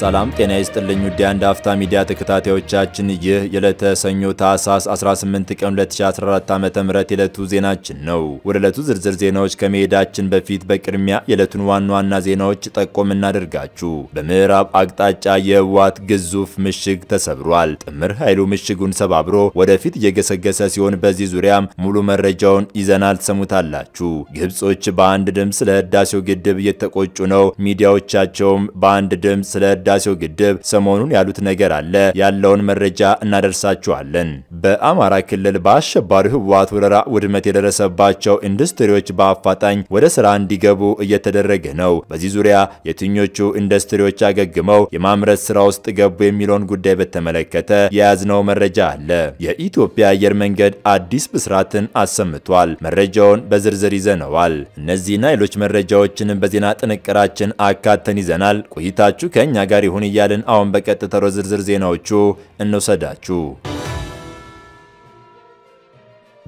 ሰላም ጤና ይስጥልኝ ውድ የአንድ አፍታ ሚዲያ ተከታታዮቻችን፣ ይህ የዕለተ ሰኞ ታህሳስ 18 ቀን 2014 ዓ.ም የዕለቱ ዜናችን ነው። ወደ ዕለቱ ዝርዝር ዜናዎች ከመሄዳችን በፊት በቅድሚያ የዕለቱን ዋና ዋና ዜናዎች ጠቆም እናደርጋችሁ። በምዕራብ አቅጣጫ የህወሓት ግዙፍ ምሽግ ተሰብሯል። ጥምር ኃይሉ ምሽጉን ሰባብሮ ወደፊት እየገሰገሰ ሲሆን በዚህ ዙሪያም ሙሉ መረጃውን ይዘናል፣ ትሰሙታላችሁ። ግብጾች በአንድ ድምፅ ስለ ህዳሴው ግድብ እየተቆጩ ነው። ሚዲያዎቻቸውም በአንድ ድምፅ ስለ ህዳሴው ግድብ ሰሞኑን ያሉት ነገር አለ። ያለውን መረጃ እናደርሳችኋለን። በአማራ ክልል በአሸባሪው ህወሓት ወረራ ውድመት የደረሰባቸው ኢንዱስትሪዎች በአፋጣኝ ወደ ስራ እንዲገቡ እየተደረገ ነው። በዚህ ዙሪያ የትኞቹ ኢንዱስትሪዎች አገግመው የማምረት ስራ ውስጥ ገቡ የሚለውን ጉዳይ በተመለከተ የያዝነው መረጃ አለ። የኢትዮጵያ አየር መንገድ አዲስ ብስራትን አሰምቷል። መረጃውን በዝርዝር ይዘነዋል። እነዚህና ሌሎች መረጃዎችንም በዜና ጥንቅራችን አካተን ይዘናል። ቆይታችሁ ከእኛ ጋር ጋር ይሁን እያልን አሁን በቀጥታ ዝርዝር ዜናዎቹ እንውሰዳችሁ።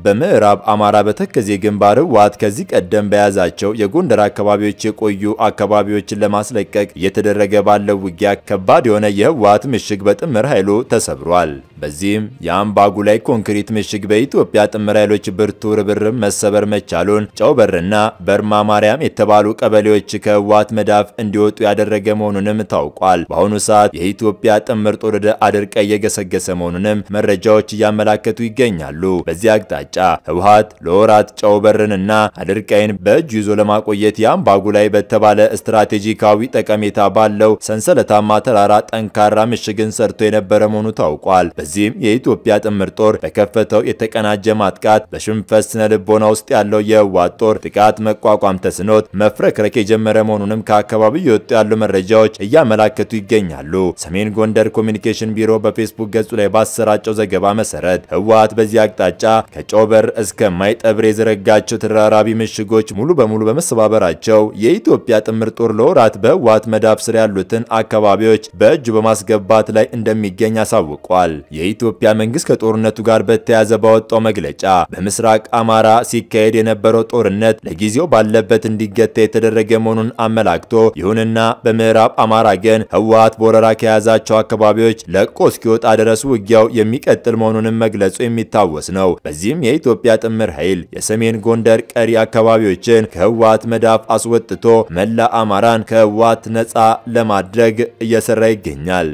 በምዕራብ አማራ በተከዜ ግንባር ህወሓት ከዚህ ቀደም በያዛቸው የጎንደር አካባቢዎች የቆዩ አካባቢዎችን ለማስለቀቅ እየተደረገ ባለው ውጊያ ከባድ የሆነ የህወሓት ምሽግ በጥምር ኃይሉ ተሰብሯል። በዚህም የአምባጉ ላይ ኮንክሪት ምሽግ በኢትዮጵያ ጥምር ኃይሎች ብርቱ ርብርብ መሰበር መቻሉን ጨውበርና በርማ ማርያም የተባሉ ቀበሌዎች ከህወሓት መዳፍ እንዲወጡ ያደረገ መሆኑንም ታውቋል። በአሁኑ ሰዓት የኢትዮጵያ ጥምር ጦር ወደ አድርቃ እየገሰገሰ መሆኑንም መረጃዎች እያመላከቱ ይገኛሉ። በዚህ አቅጣጫ አቅጣጫ ህወሀት ለወራት ጨው በርንና አድርቃይን በእጁ ይዞ ለማቆየት ላይ በተባለ ስትራቴጂካዊ ጠቀሜታ ባለው ሰንሰለታማ ተራራ ጠንካራ ምሽግን ሰርቶ የነበረ መሆኑ ታውቋል። በዚህም የኢትዮጵያ ጥምር ጦር በከፈተው የተቀናጀ ማጥቃት በሽንፈት ስነ ልቦና ውስጥ ያለው የህወሀት ጦር ጥቃት መቋቋም ተስኖት መፍረክረክ የጀመረ መሆኑንም ከአካባቢው የወጡ ያሉ መረጃዎች እያመላከቱ ይገኛሉ። ሰሜን ጎንደር ኮሚኒኬሽን ቢሮ በፌስቡክ ገጹ ላይ ባሰራጨው ዘገባ መሰረት ህወሀት በዚህ አቅጣጫ ከጮ ኦበር እስከ ማይጠብር የዘረጋቸው ተደራራቢ ምሽጎች ሙሉ በሙሉ በመሰባበራቸው የኢትዮጵያ ጥምር ጦር ለወራት በህወሓት መዳፍ ስር ያሉትን አካባቢዎች በእጁ በማስገባት ላይ እንደሚገኝ አሳውቋል። የኢትዮጵያ መንግስት ከጦርነቱ ጋር በተያያዘ ባወጣው መግለጫ በምስራቅ አማራ ሲካሄድ የነበረው ጦርነት ለጊዜው ባለበት እንዲገታ የተደረገ መሆኑን አመላክቶ ይሁንና በምዕራብ አማራ ግን ህወሓት በወረራ ከያዛቸው አካባቢዎች ለቆ እስኪወጣ ድረስ ውጊያው የሚቀጥል መሆኑንም መግለጹ የሚታወስ ነው። በዚህም የኢትዮጵያ ጥምር ኃይል የሰሜን ጎንደር ቀሪ አካባቢዎችን ከህወሓት መዳፍ አስወጥቶ መላ አማራን ከህወሓት ነፃ ለማድረግ እየሰራ ይገኛል።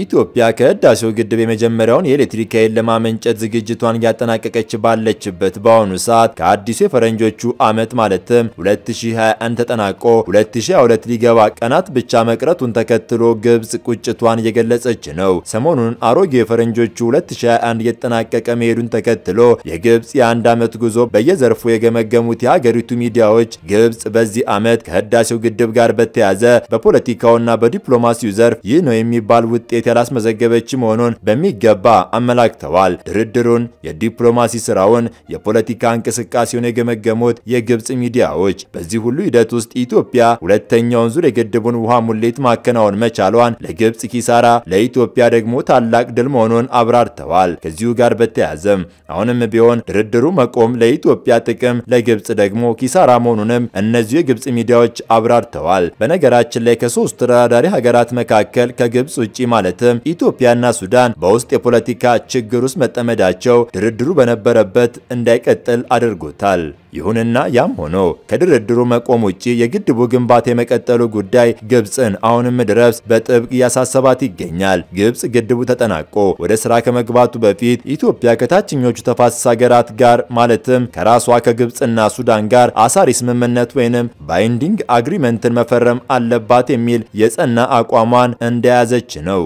ኢትዮጵያ ከህዳሴው ግድብ የመጀመሪያውን የኤሌክትሪክ ኃይል ለማመንጨት ዝግጅቷን እያጠናቀቀች ባለችበት በአሁኑ ሰዓት ከአዲሱ የፈረንጆቹ ዓመት ማለትም 2021 ተጠናቆ 2022 ሊገባ ቀናት ብቻ መቅረቱን ተከትሎ ግብጽ ቁጭቷን እየገለጸች ነው። ሰሞኑን አሮጌ የፈረንጆቹ 2021 እየተጠናቀቀ መሄዱን ተከትሎ የግብጽ የአንድ ዓመት ጉዞ በየዘርፉ የገመገሙት የሀገሪቱ ሚዲያዎች ግብጽ በዚህ ዓመት ከህዳሴው ግድብ ጋር በተያዘ በፖለቲካውና በዲፕሎማሲው ዘርፍ ይህ ነው የሚባል ውጤት ውጤት ያላስመዘገበች መሆኑን በሚገባ አመላክተዋል። ድርድሩን፣ የዲፕሎማሲ ስራውን፣ የፖለቲካ እንቅስቃሴውን የገመገሙት የግብፅ ሚዲያዎች በዚህ ሁሉ ሂደት ውስጥ ኢትዮጵያ ሁለተኛውን ዙር የግድቡን ውሃ ሙሌት ማከናወን መቻሏን ለግብፅ ኪሳራ፣ ለኢትዮጵያ ደግሞ ታላቅ ድል መሆኑን አብራርተዋል። ከዚሁ ጋር በተያያዘም አሁንም ቢሆን ድርድሩ መቆም ለኢትዮጵያ ጥቅም፣ ለግብፅ ደግሞ ኪሳራ መሆኑንም እነዚሁ የግብፅ ሚዲያዎች አብራርተዋል። በነገራችን ላይ ከሶስት ተደራዳሪ ሀገራት መካከል ከግብፅ ውጭ ማለት ማለትም ኢትዮጵያና ሱዳን በውስጥ የፖለቲካ ችግር ውስጥ መጠመዳቸው ድርድሩ በነበረበት እንዳይቀጥል አድርጎታል። ይሁንና ያም ሆኖ ከድርድሩ መቆም ውጭ የግድቡ ግንባታ የመቀጠሉ ጉዳይ ግብፅን አሁንም ድረስ በጥብቅ እያሳሰባት ይገኛል። ግብፅ ግድቡ ተጠናቆ ወደ ስራ ከመግባቱ በፊት ኢትዮጵያ ከታችኞቹ ተፋሰስ ሀገራት ጋር ማለትም ከራሷ ከግብፅና ሱዳን ጋር አሳሪ ስምምነት ወይንም ባይንዲንግ አግሪመንትን መፈረም አለባት የሚል የጸና አቋሟን እንደያዘች ነው።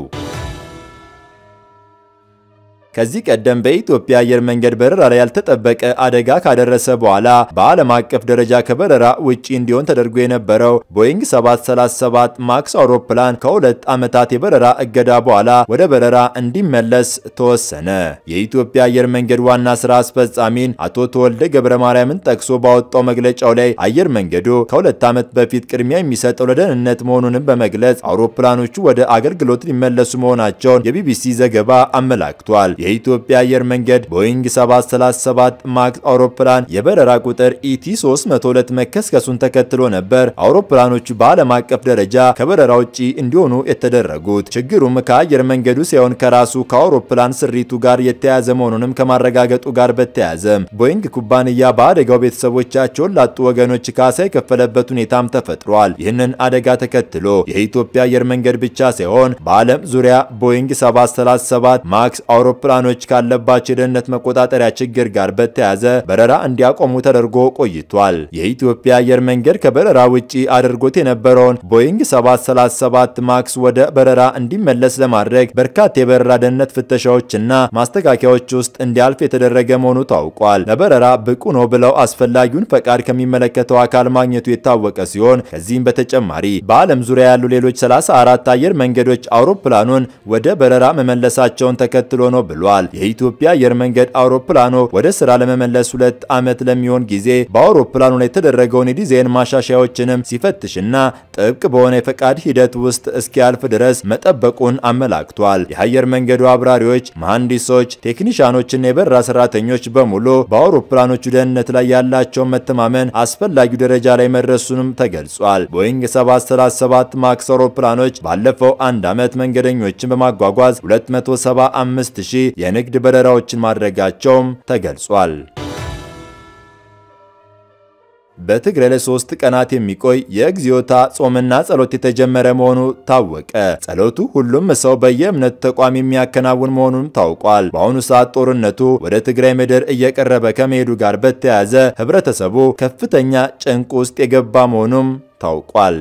ከዚህ ቀደም በኢትዮጵያ አየር መንገድ በረራ ላይ ያልተጠበቀ አደጋ ካደረሰ በኋላ በዓለም አቀፍ ደረጃ ከበረራ ውጪ እንዲሆን ተደርጎ የነበረው ቦይንግ 737 ማክስ አውሮፕላን ከሁለት ዓመታት የበረራ እገዳ በኋላ ወደ በረራ እንዲመለስ ተወሰነ። የኢትዮጵያ አየር መንገድ ዋና ስራ አስፈጻሚን አቶ ተወልደ ገብረ ማርያምን ጠቅሶ ባወጣው መግለጫው ላይ አየር መንገዱ ከሁለት ዓመት በፊት ቅድሚያ የሚሰጠው ለደህንነት መሆኑንም በመግለጽ አውሮፕላኖቹ ወደ አገልግሎት ሊመለሱ መሆናቸውን የቢቢሲ ዘገባ አመላክቷል። የኢትዮጵያ አየር መንገድ ቦይንግ 737 ማክስ አውሮፕላን የበረራ ቁጥር ኢቲ 302 መከስከሱን ተከትሎ ነበር አውሮፕላኖቹ በዓለም አቀፍ ደረጃ ከበረራ ውጪ እንዲሆኑ የተደረጉት። ችግሩም ከአየር መንገዱ ሲሆን ከራሱ ከአውሮፕላን ስሪቱ ጋር የተያያዘ መሆኑንም ከማረጋገጡ ጋር በተያያዘ ቦይንግ ኩባንያ በአደጋው ቤተሰቦቻቸውን ላጡ ወገኖች ካሳ የከፈለበት ሁኔታም ተፈጥሯል። ይህንን አደጋ ተከትሎ የኢትዮጵያ አየር መንገድ ብቻ ሳይሆን በዓለም ዙሪያ ቦይንግ 737 ማክስ አውሮፕላን አውሮፕላኖች ካለባቸው የደህንነት መቆጣጠሪያ ችግር ጋር በተያያዘ በረራ እንዲያቆሙ ተደርጎ ቆይቷል። የኢትዮጵያ አየር መንገድ ከበረራ ውጪ አድርጎት የነበረውን ቦይንግ 737 ማክስ ወደ በረራ እንዲመለስ ለማድረግ በርካታ የበረራ ደህንነት ፍተሻዎችና ማስተካከያዎች ውስጥ እንዲያልፍ የተደረገ መሆኑ ታውቋል። ለበረራ ብቁ ነው ብለው አስፈላጊውን ፈቃድ ከሚመለከተው አካል ማግኘቱ የታወቀ ሲሆን ከዚህም በተጨማሪ በዓለም ዙሪያ ያሉ ሌሎች 34 አየር መንገዶች አውሮፕላኑን ወደ በረራ መመለሳቸውን ተከትሎ ነው ብሏል። ተብሏል። የኢትዮጵያ አየር መንገድ አውሮፕላኑ ወደ ስራ ለመመለስ ሁለት ዓመት ለሚሆን ጊዜ በአውሮፕላኑ ላይ የተደረገውን የዲዛይን ማሻሻያዎችንም ሲፈትሽና ጥብቅ በሆነ የፈቃድ ሂደት ውስጥ እስኪያልፍ ድረስ መጠበቁን አመላክቷል። የአየር መንገዱ አብራሪዎች፣ መሐንዲሶች፣ ቴክኒሽያኖችና የበራ ሰራተኞች በሙሉ በአውሮፕላኖቹ ደህንነት ላይ ያላቸውን መተማመን አስፈላጊው ደረጃ ላይ መድረሱንም ተገልጿል። ቦይንግ 737 ማክስ አውሮፕላኖች ባለፈው አንድ ዓመት መንገደኞችን በማጓጓዝ 2750 የንግድ በረራዎችን ማድረጋቸውም ተገልጿል። በትግራይ ለሶስት ቀናት የሚቆይ የእግዚኦታ ጾምና ጸሎት የተጀመረ መሆኑ ታወቀ። ጸሎቱ ሁሉም ሰው በየእምነቱ ተቋም የሚያከናውን መሆኑም ታውቋል። በአሁኑ ሰዓት ጦርነቱ ወደ ትግራይ ምድር እየቀረበ ከመሄዱ ጋር በተያያዘ ህብረተሰቡ ከፍተኛ ጭንቅ ውስጥ የገባ መሆኑም ታውቋል።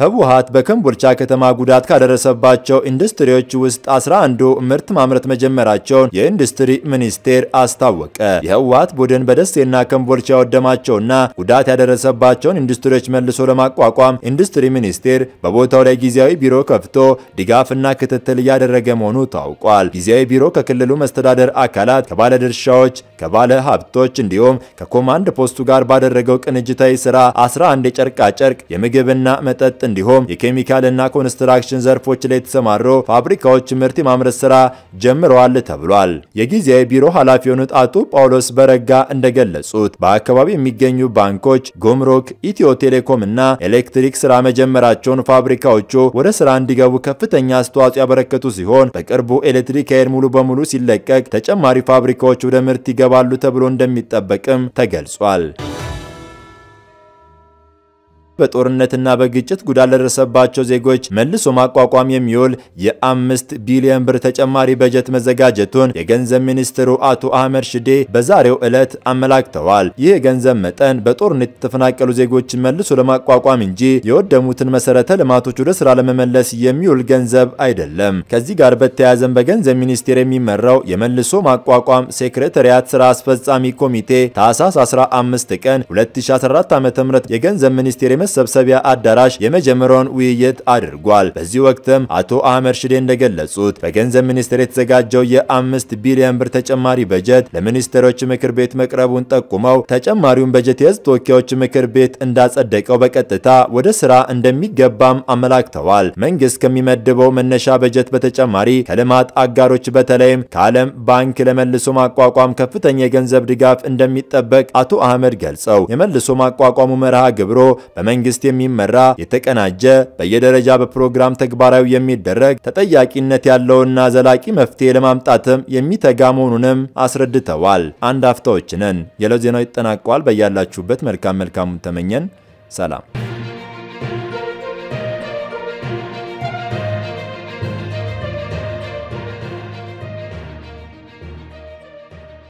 ህወሓት በከምቦልቻ ከተማ ጉዳት ካደረሰባቸው ኢንዱስትሪዎች ውስጥ 11 ምርት ማምረት መጀመራቸውን የኢንዱስትሪ ሚኒስቴር አስታወቀ። የህወሓት ቡድን በደሴና ኮምቦልቻ ያወደማቸውና ጉዳት ያደረሰባቸውን ኢንዱስትሪዎች መልሶ ለማቋቋም ኢንዱስትሪ ሚኒስቴር በቦታው ላይ ጊዜያዊ ቢሮ ከፍቶ ድጋፍና ክትትል እያደረገ መሆኑ ታውቋል። ጊዜያዊ ቢሮ ከክልሉ መስተዳደር አካላት፣ ከባለድርሻዎች፣ ከባለ ሀብቶች እንዲሁም ከኮማንድ ፖስቱ ጋር ባደረገው ቅንጅታዊ ስራ 11 የጨርቃጨርቅ የምግብና መጠጥ እንዲሁም የኬሚካልና ኮንስትራክሽን ዘርፎች ላይ የተሰማሩ ፋብሪካዎች ምርት የማምረት ስራ ጀምረዋል ተብሏል። የጊዜያዊ ቢሮ ኃላፊ የሆኑት አቶ ጳውሎስ በረጋ እንደገለጹት በአካባቢ የሚገኙ ባንኮች፣ ጉምሩክ፣ ኢትዮ ቴሌኮም እና ኤሌክትሪክ ስራ መጀመራቸውን ፋብሪካዎቹ ወደ ስራ እንዲገቡ ከፍተኛ አስተዋጽኦ ያበረከቱ ሲሆን በቅርቡ ኤሌክትሪክ ኃይል ሙሉ በሙሉ ሲለቀቅ ተጨማሪ ፋብሪካዎች ወደ ምርት ይገባሉ ተብሎ እንደሚጠበቅም ተገልጿል። በጦርነትና በግጭት ጉዳት ለደረሰባቸው ዜጎች መልሶ ማቋቋም የሚውል የአምስት ቢሊዮን ብር ተጨማሪ በጀት መዘጋጀቱን የገንዘብ ሚኒስትሩ አቶ አህመድ ሽዴ በዛሬው ዕለት አመላክተዋል። ይህ የገንዘብ መጠን በጦርነት የተፈናቀሉ ዜጎችን መልሶ ለማቋቋም እንጂ የወደሙትን መሰረተ ልማቶች ወደ ስራ ለመመለስ የሚውል ገንዘብ አይደለም። ከዚህ ጋር በተያያዘም በገንዘብ ሚኒስቴር የሚመራው የመልሶ ማቋቋም ሴክሬታሪያት ስራ አስፈጻሚ ኮሚቴ ታህሳስ 15 ቀን 2014 ዓ.ም የገንዘብ ሚኒስቴር መሰብሰቢያ አዳራሽ የመጀመሪያውን ውይይት አድርጓል። በዚህ ወቅትም አቶ አህመድ ሽዴ እንደገለጹት በገንዘብ ሚኒስቴር የተዘጋጀው የአምስት ቢሊዮን ብር ተጨማሪ በጀት ለሚኒስቴሮች ምክር ቤት መቅረቡን ጠቁመው ተጨማሪውን በጀት የህዝብ ተወካዮች ምክር ቤት እንዳጸደቀው በቀጥታ ወደ ስራ እንደሚገባም አመላክተዋል። መንግስት ከሚመድበው መነሻ በጀት በተጨማሪ ከልማት አጋሮች በተለይም ከዓለም ባንክ ለመልሶ ማቋቋም ከፍተኛ የገንዘብ ድጋፍ እንደሚጠበቅ አቶ አህመድ ገልጸው የመልሶ ማቋቋሙ መርሃ ግብሮ በመ በመንግስት የሚመራ የተቀናጀ በየደረጃ በፕሮግራም ተግባራዊ የሚደረግ ተጠያቂነት ያለውና ዘላቂ መፍትሄ ለማምጣትም የሚተጋ መሆኑንም አስረድተዋል። አንድ አፍታዎች ነን። የለው ዜናው ይጠናቀዋል። በያላችሁበት መልካም መልካሙን ተመኘን። ሰላም